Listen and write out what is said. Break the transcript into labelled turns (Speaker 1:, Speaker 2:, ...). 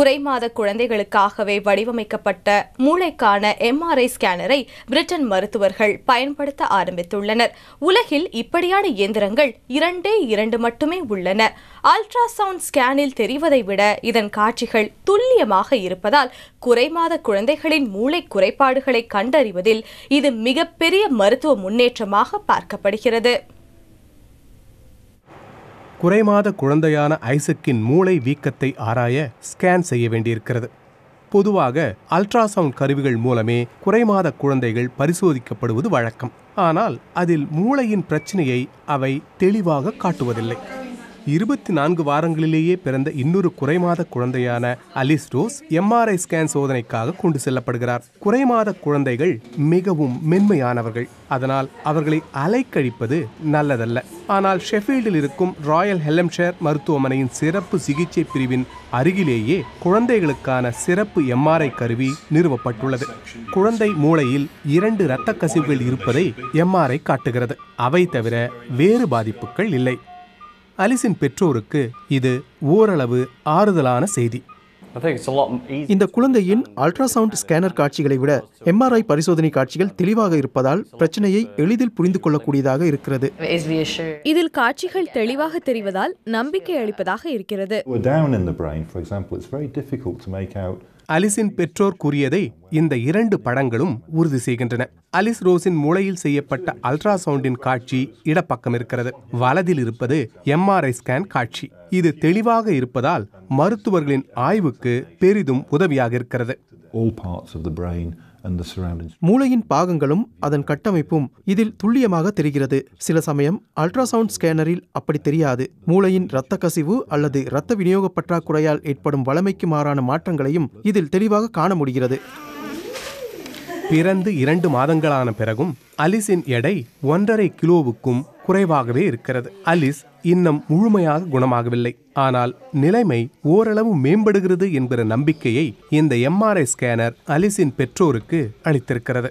Speaker 1: குறைமாத குழந்தைகளுக்காகவே வடிவமைக்கப்பட்ட மூளைக்கான MRI ஸ்கேனரை Britain மருத்துவர்கள் பயன்படுத்த ஆரம்பித்துள்ளனர் உலகில் இப்படியான இயந்திரங்கள் இரண்டே இரண்டு மட்டுமே உள்ளன அல்ட்ராசவுண்ட் ஸ்கேனில் தெரிவதை விட இதன் காட்சிகள் துல்லியமாக இருப்பதால் குறைமாத குழந்தைகளின் மூளை குறைபாடுகளை கண்டறிவதில் இது மிகப்பெரிய மருத்துவ முன்னேற்றமாக பார்க்கப்படுகிறது
Speaker 2: குறைமாத குழந்தையான ஐசக்கின் மூளை வீக்கத்தை ஆராய ஸ்கேன் செய்ய வேண்டியிருக்கிறது பொதுவாக அல்ட்ராசவுண்ட் கருவிகள் மூலமே குறைமாத குழந்தைகள் பரிசோதிக்கப்படுவது வழக்கம் ஆனால் அதில் மூளையின் பிரச்சனையை அவை தெளிவாக காட்டுவதில்லை இருபத்தி நான்கு வாரங்களிலேயே பிறந்த இன்னொரு குறைமாத குழந்தையான அலிஸ் ரோஸ் எம்ஆர்ஐ ஸ்கேன் சோதனைக்காக கொண்டு செல்லப்படுகிறார் குறைமாத குழந்தைகள் மிகவும் மென்மையானவர்கள் அதனால் அவர்களை அலைக்கழிப்பது நல்லதல்ல ஆனால் ஷெஃபீல்டில் இருக்கும் ராயல் ஹெலம்ஷேர் மருத்துவமனையின் சிறப்பு சிகிச்சை பிரிவின் அருகிலேயே குழந்தைகளுக்கான சிறப்பு எம்ஆர்ஐ கருவி நிறுவப்பட்டுள்ளது குழந்தை மூளையில் இரண்டு இரத்த கசிவுகள் இருப்பதை எம்ஆர்ஐ காட்டுகிறது அவை தவிர வேறு பாதிப்புகள் இல்லை அலிஸின் பெற்றோருக்கு இது ஓரளவு ஆறுதலான செய்தி
Speaker 3: இந்த குழந்தையின் அல்ட்ராசவுண்ட் ஸ்கேனர் காட்சிகளை விட எம்ஆர்ஐ பரிசோதனை காட்சிகள் தெளிவாக இருப்பதால் பிரச்சனையை எளிதில் புரிந்து கொள்ளக்கூடியதாக இருக்கிறது
Speaker 1: இதில் காட்சிகள் தெளிவாக தெரிவதால் நம்பிக்கை அளிப்பதாக இருக்கிறது
Speaker 2: அலிஸின் பெற்றோர் கூறியதை இந்த இரண்டு படங்களும் உறுதி செய்கின்றன அலிஸ் ரோஸின் மூளையில் செய்யப்பட்ட அல்ட்ராசவுண்டின் காட்சி இடப்பக்கம் இருக்கிறது வலதில் இருப்பது எம்ஆர்ஐ ஸ்கேன் காட்சி இது தெளிவாக இருப்பதால் மருத்துவர்களின் ஆய்வுக்கு பெரிதும் உதவியாக இருக்கிறது All parts of the brain மூளையின்
Speaker 3: பாகங்களும் அதன் கட்டமைப்பும் இதில் துல்லியமாக தெரிகிறது சில சமயம் அல்ட்ராசவுண்ட் ஸ்கேனரில் அப்படி தெரியாது மூளையின் இரத்த கசிவு அல்லது இரத்த விநியோக பற்றாக்குறையால் ஏற்படும் வளமைக்கு
Speaker 2: மாறான மாற்றங்களையும் இதில் தெளிவாக காண முடிகிறது பிறந்து இரண்டு மாதங்களான பிறகும் அலிஸின் எடை ஒன்றரை கிலோவுக்கும் குறைவாகவே இருக்கிறது அலிஸ் இன்னும் முழுமையாக குணமாகவில்லை ஆனால் நிலைமை ஓரளவு மேம்படுகிறது என்கிற நம்பிக்கையை இந்த எம்ஆர்ஐ ஸ்கேனர் அலிஸின் பெற்றோருக்கு அளித்திருக்கிறது